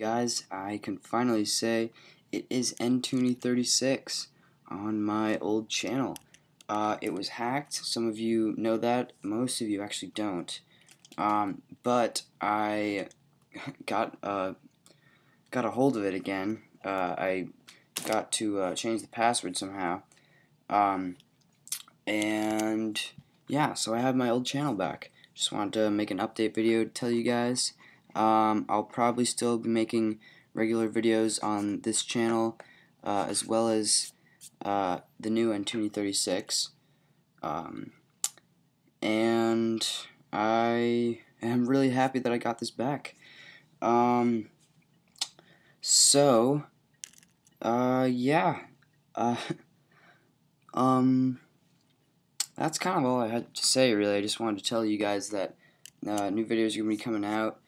Guys, I can finally say it is Ntoonie36 on my old channel. Uh, it was hacked. Some of you know that. Most of you actually don't. Um, but I got uh, got a hold of it again. Uh, I got to uh, change the password somehow. Um, and yeah, so I have my old channel back. Just wanted to make an update video to tell you guys. Um, I'll probably still be making regular videos on this channel uh, as well as uh, the new N 36. Um, and I am really happy that I got this back. Um, so, uh, yeah. Uh, um, that's kind of all I had to say, really. I just wanted to tell you guys that uh, new videos are going to be coming out.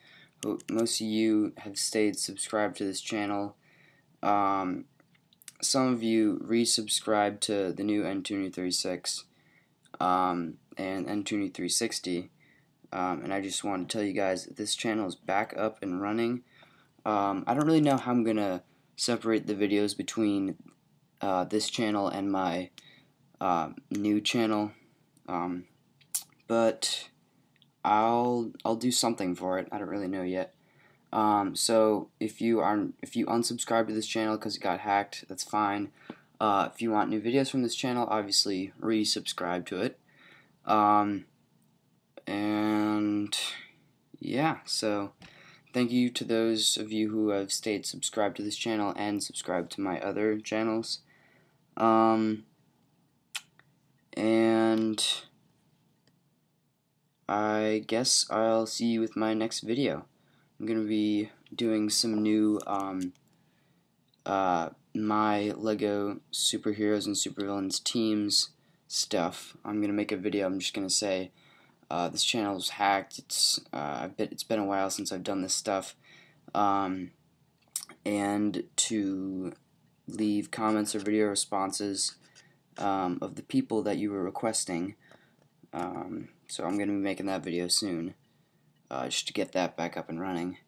Hope most of you have stayed subscribed to this channel. Um, some of you resubscribed to the new Entuni 36 um, and Entuni 360. Um, and I just want to tell you guys this channel is back up and running. Um, I don't really know how I'm going to separate the videos between uh, this channel and my uh, new channel. Um, but I'll I'll do something for it. I don't really know yet. Um, so if you are if you unsubscribe to this channel because it got hacked, that's fine. Uh, if you want new videos from this channel, obviously resubscribe to it. Um, and yeah, so thank you to those of you who have stayed subscribed to this channel and subscribed to my other channels. Um, and I guess I'll see you with my next video. I'm going to be doing some new um, uh, my Lego superheroes and supervillains teams stuff. I'm going to make a video. I'm just going to say uh, this channel is hacked. It's uh, it's been a while since I've done this stuff. Um, and to leave comments or video responses um, of the people that you were requesting. Um, so I'm going to be making that video soon, uh, just to get that back up and running.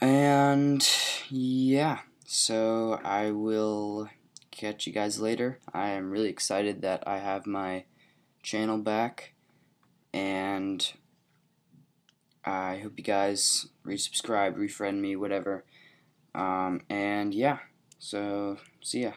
And yeah, so I will catch you guys later. I am really excited that I have my channel back, and I hope you guys resubscribe, refriend me, whatever. Um, and yeah, so see ya.